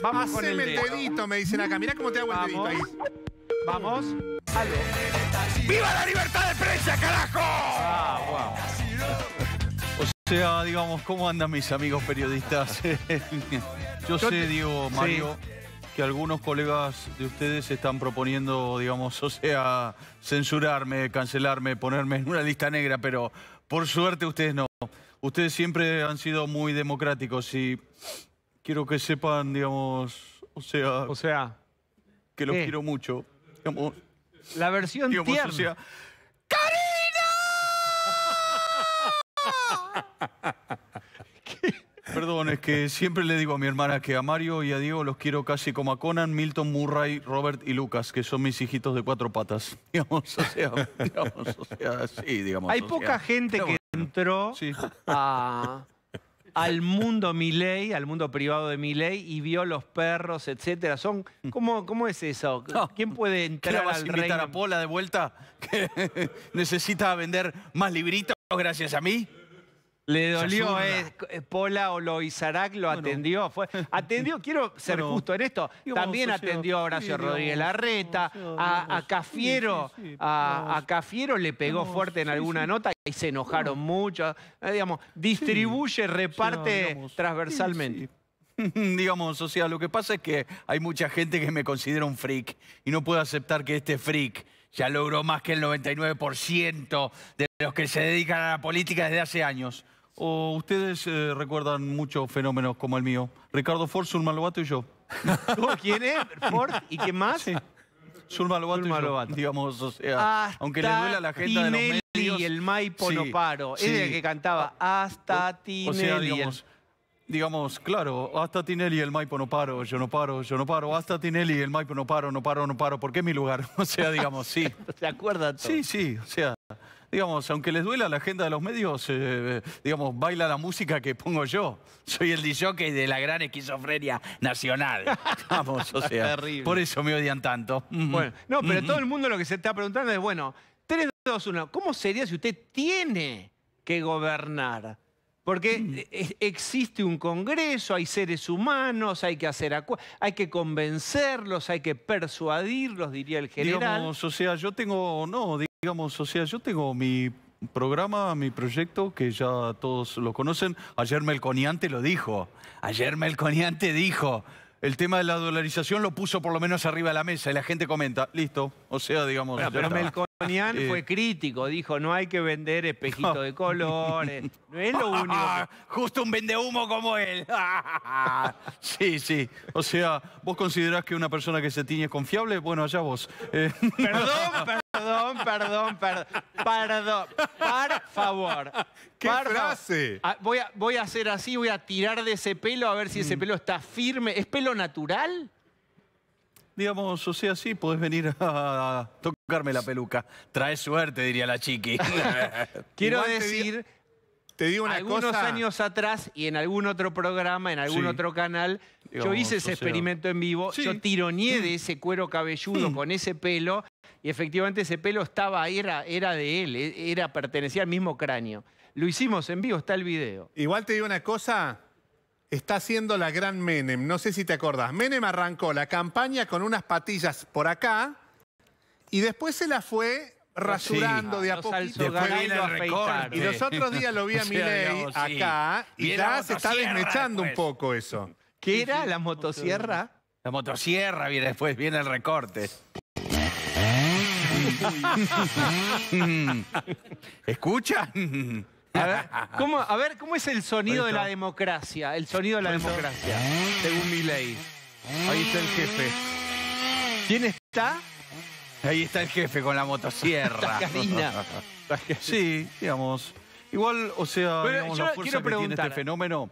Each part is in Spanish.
Vamos a con el, dedito, me dicen acá. Mirá cómo te hago el Vamos. dedito ahí. Vamos. ¡Viva la libertad de prensa, carajo! Ah, O sea, digamos, ¿cómo andan mis amigos periodistas? Yo sé, digo Mario, que algunos colegas de ustedes están proponiendo, digamos, o sea, censurarme, cancelarme, ponerme en una lista negra, pero por suerte ustedes no. Ustedes siempre han sido muy democráticos y quiero que sepan, digamos, o sea, O sea, que los quiero mucho. la versión digamos, tierna. o Perdón, es que siempre le digo a mi hermana que a Mario y a Diego los quiero casi como a Conan, Milton, Murray, Robert y Lucas, que son mis hijitos de cuatro patas. Digamos, o sea, digamos, o sea sí, digamos. Hay poca gente que entró a, al mundo ley al mundo privado de mi ley, y vio los perros, etcétera. Son, ¿cómo, cómo es eso? ¿Quién puede entrar al a invitar reino? a Pola de vuelta? Que necesita vender más libritos gracias a mí. Le dolió, eh, eh, Pola Oloizarac lo atendió. atendió, quiero ser justo en esto, también atendió a Horacio Rodríguez Larreta, a, Cafiero, a, Cafiero le pegó fuerte en alguna nota y se enojaron mucho. Eh, digamos, distribuye, reparte transversalmente. digamos, o sea, lo que pasa es que hay mucha gente que me considera un freak y no puedo aceptar que este freak ya logró más que el 99% de los que se dedican a la política desde hace años o ustedes eh, recuerdan muchos fenómenos como el mío? Ricardo Ford, Zulma Lobato y yo. ¿Quién es? ¿Ford? ¿Y quién más? Zulma Lobato y yo, digamos, o sea, aunque le duela la gente de los medios. y el Maipo no paro. Es el que cantaba Hasta Tinelli. digamos, digamos, claro, hasta Tinelli el Maipo no paro, yo no paro, yo no paro, hasta Tinelli el Maipo no paro, no paro, no paro, porque es mi lugar. O sea, digamos, sí. ¿Se acuerdan? Sí, sí, o sea digamos, aunque les duela la agenda de los medios, eh, digamos, baila la música que pongo yo. Soy el DJ de la gran esquizofrenia nacional. Vamos, o sea, por eso me odian tanto. Bueno, no, pero todo el mundo lo que se está preguntando es, bueno, 3, 2, 1, ¿cómo sería si usted tiene que gobernar? Porque mm. e, e, existe un Congreso, hay seres humanos, hay que hacer hay que convencerlos, hay que persuadirlos, diría el general. Digamos, o sea, yo tengo, no, Digamos, o sea, yo tengo mi programa, mi proyecto, que ya todos lo conocen. Ayer Melconiante lo dijo. Ayer Melconiante dijo. El tema de la dolarización lo puso por lo menos arriba de la mesa y la gente comenta, listo, o sea, digamos... pero Melconian eh. fue crítico, dijo, no hay que vender espejitos de colores, no es lo único... Justo un vendehumo como él. sí, sí, o sea, vos considerás que una persona que se tiñe es confiable, bueno, allá vos. Eh. Perdón, perdón. Perdón, perdón, perdón. Perdón. Por favor. ¿Qué ah, Voy, a, voy a hacer así, voy a tirar de ese pelo a ver si ese mm. pelo está firme. ¿Es pelo natural? Digamos, o sea, sí, podés venir a tocarme la peluca. Trae suerte, diría la chiqui. Quiero decir algunos años atrás y en algún otro programa, en algún otro canal, yo hice ese experimento en vivo, yo tironeé de mm. ese cuero cabelludo mm. con ese pelo y efectivamente ese pelo estaba era, era de él, e, era pertenecía al mismo cráneo. Lo hicimos en vivo, está el video. Igual te digo una cosa, está haciendo la gran Menem, no sé si te acordás. Menem arrancó la campaña con unas patillas por acá y después se la fue rasurando de a ah, poco. Y los otros días lo vi a Miley acá y, ya se está desmechando un poco eso. ¿Qué era la motosierra? La motosierra viene después, viene el recorte. escucha A ver, ¿cómo, a ver, ¿cómo es el sonido de la democracia? El sonido de la democracia, según Miley Ahí está el jefe. ¿Quién está? Ahí está el jefe con la motosierra. sí, digamos. Igual, o sea, la fuerza que tiene este fenómeno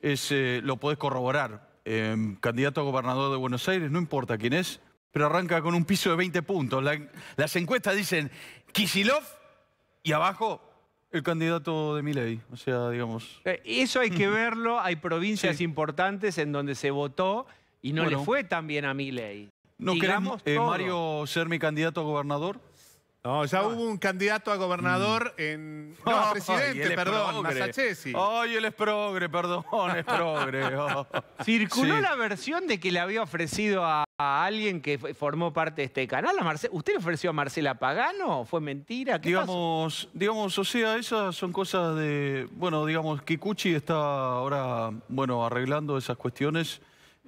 es, eh, lo podés corroborar. Em, candidato a gobernador de Buenos Aires, no importa quién es, pero arranca con un piso de 20 puntos. las encuestas dicen Kisilov y abajo el candidato de Milei. O sea, digamos. Eh, eso hay que verlo. Hay provincias importantes en donde se votó y no le fue tan bien a Milei. ¿No queremos eh, Mario, ser mi candidato a gobernador? No, ya ah. hubo un candidato a gobernador mm. en... No, presidente, perdón, Ay, él es progre, perdón, es progre. Oh. Circuló la versión de que le había ofrecido a, alguien que formó parte de este canal. A ¿Usted le ofreció a Marcela Pagano? ¿Fue mentira? digamos, digamos, o sea, esas son cosas de... Bueno, digamos, Kikuchi está ahora, bueno, arreglando esas cuestiones...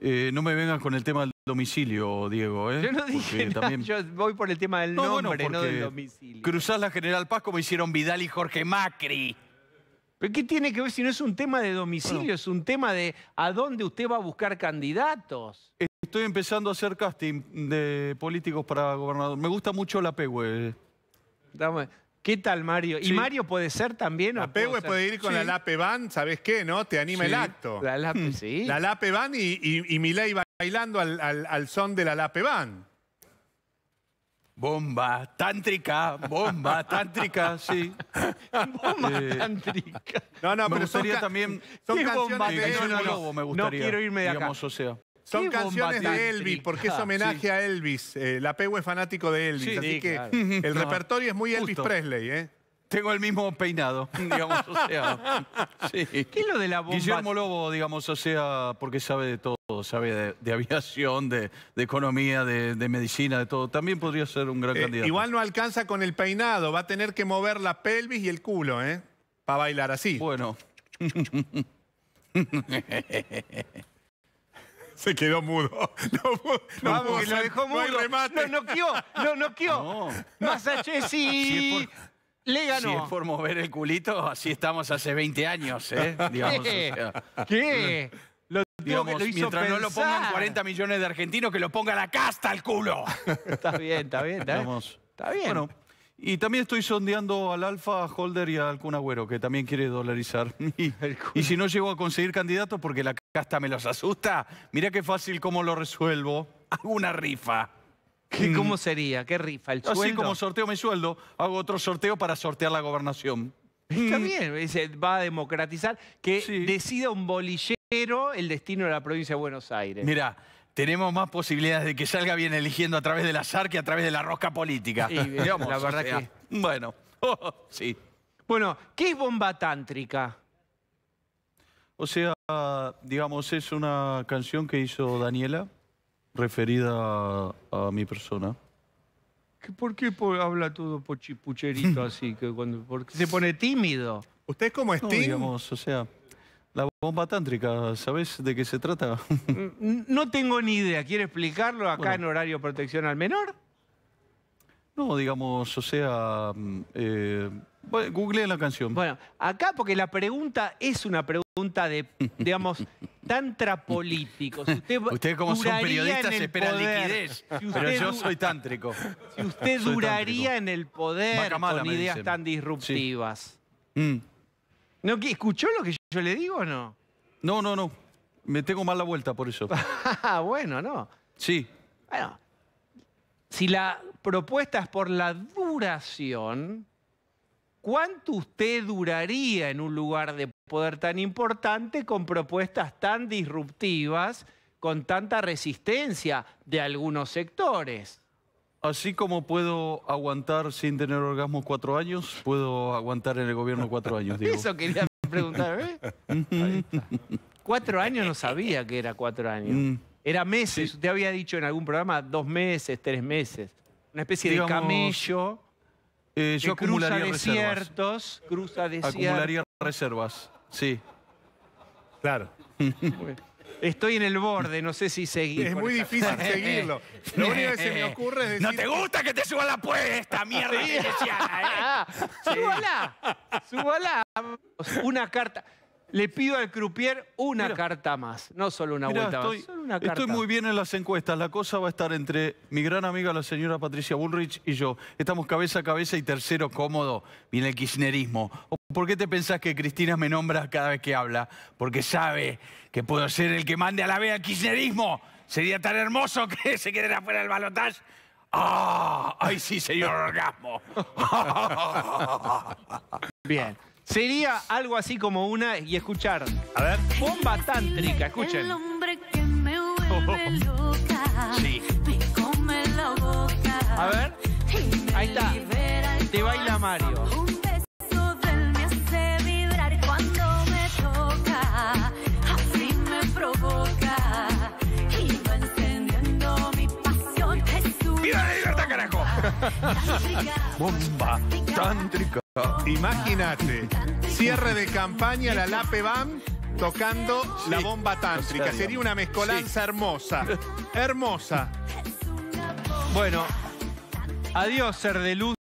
Eh, no me vengas con el tema del domicilio, Diego. ¿eh? Yo no dije también... yo voy por el tema del nombre, no del domicilio. Cruzás la General Paz como hicieron Vidal y Jorge Macri. ¿Pero qué tiene que ver si no es un tema de domicilio? es un tema de a dónde usted va a buscar candidatos. Estoy empezando a hacer casting de políticos para gobernador. Me gusta mucho la PEGUE. Dame, ¿Qué tal, Mario? ¿Y Mario puede ser también? La Pegue puede ir con la Lape Van, ¿sabes qué? ¿No? Te anima el acto. La Lape, mm. sí. La Lape Van y, y, y Milei bailando al, son de la Lape Van. Bomba tántrica, bomba tántrica, sí. bomba eh, tántrica. No, no, me pero gustaría también. Son canciones bomba de no, me gustaría. No quiero irme de digamos, acá. Son canciones de Elvis, porque es ah, homenaje a Elvis. Eh, la Pego es fanático de Elvis, así que el repertorio es muy Elvis Presley. ¿eh? Tengo el mismo peinado, digamos, o sea. ¿Qué es lo de la bomba? Guillermo Lobo, digamos, o sea, porque sabe de todo, sabe de, aviación, de, economía, de, medicina, de todo. También podría ser un gran eh, candidato. Igual no alcanza con el peinado, va a tener que mover la pelvis y el culo, ¿eh? Para bailar así. Bueno. Se quedó mudo. No, no Vamos, lo dejó mudo. Lo remate. no noqueó, no noqueó. No. Massachusetts sí, Le ganó. Si es por mover el culito, así estamos hace 20 años, ¿eh? Digamos, ¿Qué? ¿Qué? Lo, digamos, que lo hizo mientras no lo pongan 40 millones de argentinos, que lo ponga la casta al culo. está bien, está bien, está bien. Está bien. Y también estoy sondeando al Alfa, a Holder y al Kun Agüero, que también quiere dolarizar. Y, si no llego a conseguir candidatos porque la casta me los asusta, mira qué fácil cómo lo resuelvo. Hago una rifa. Mm. ¿Cómo sería? ¿Qué rifa? ¿El Así como sorteo mi sueldo, hago otro sorteo para sortear la gobernación. También mm. va a democratizar que decida un bolillero el destino de la provincia de Buenos Aires. Mira tenemos más posibilidades de que salga bien eligiendo a través del azar que a través de la rosca política. Sí, Digamos, la verdad que... Bueno, oh, sí. Bueno, ¿qué es bomba tántrica? O sea, digamos, es una canción que hizo Daniela referida a, mi persona. ¿Por qué habla todo pochipucherito así? Que cuando, se pone tímido. ¿Usted es como No, digamos, o sea... La bomba tántrica, ¿sabes de qué se trata? Mm, no tengo ni idea. ¿Quiere explicarlo acá en horario protección al menor? No, digamos, o sea, mm, eh, la canción. Bueno, acá porque la pregunta es una pregunta de, digamos, tantra político. usted como son periodistas esperan liquidez, pero yo soy tántrico. Si usted duraría en el poder con ideas tan disruptivas. Mm. ¿Escuchó lo que yo ¿Yo le digo o no? No, no, no. Me tengo mal la vuelta por eso. Ah, bueno, no. Sí. Bueno, si la propuesta es por la duración, ¿cuánto usted duraría en un lugar de poder tan importante con propuestas tan disruptivas, con tanta resistencia de algunos sectores? Así como puedo aguantar sin tener orgasmo cuatro años, puedo aguantar en el gobierno cuatro años. Eso quería preguntar, ¿eh? Cuatro años no sabía que era cuatro años. Mm. Era meses. te Usted había dicho en algún programa dos meses, tres meses. Una especie de camello. Eh, yo que cruza desiertos, cruza desiertos. Acumularía reservas, sí. Claro. Estoy en el borde, no sé si seguir. Es muy difícil seguirlo. Lo único que se me ocurre es decir... ¡No te gusta que te suba la puesta, mierda eh? ¡Súbala! ¡Súbala! Una carta... Le pido al croupier una carta más, no solo una vuelta estoy, más, Estoy muy bien en las encuestas. La cosa va a estar entre mi gran amiga, la señora Patricia Bullrich, y yo. Estamos cabeza a cabeza y tercero cómodo. Viene el kirchnerismo. ¿Por qué te pensás que Cristina me nombra cada vez que habla? Porque sabe que puedo ser el que mande a la vea al kirchnerismo. Sería tan hermoso que se quede afuera del balotaje. ¡Ah! ¡Ay, sí, señor orgasmo! Bien. Sería algo así como una y escuchar. A ver. Bomba tántrica, escuchen. Sí. Me come la boca. A ver. Ahí está. Te baila Mario. Bomba tántrica. Imagínate, cierre de campaña, la Lape Bam tocando la bomba tántrica. Sería una mezcolanza hermosa. Hermosa. Bueno, adiós, ser de luz.